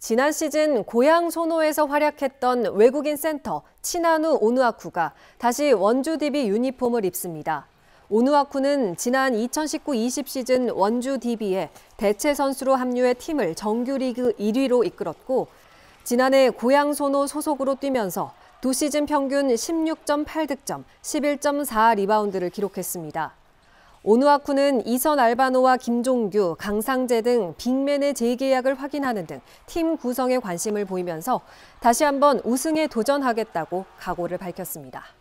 지난 시즌 고향 소노에서 활약했던 외국인 센터 치나누 오누아쿠가 다시 원주 DB 유니폼을 입습니다. 오누아쿠는 지난 2019-20 시즌 원주 DB에 대체 선수로 합류해 팀을 정규리그 1위로 이끌었고 지난해 고향 소노 소속으로 뛰면서 두 시즌 평균 16.8득점, 11.4 리바운드를 기록했습니다. 오누아쿠는 이선 알바노와 김종규, 강상재 등 빅맨의 재계약을 확인하는 등 팀 구성에 관심을 보이면서 다시 한번 우승에 도전하겠다고 각오를 밝혔습니다.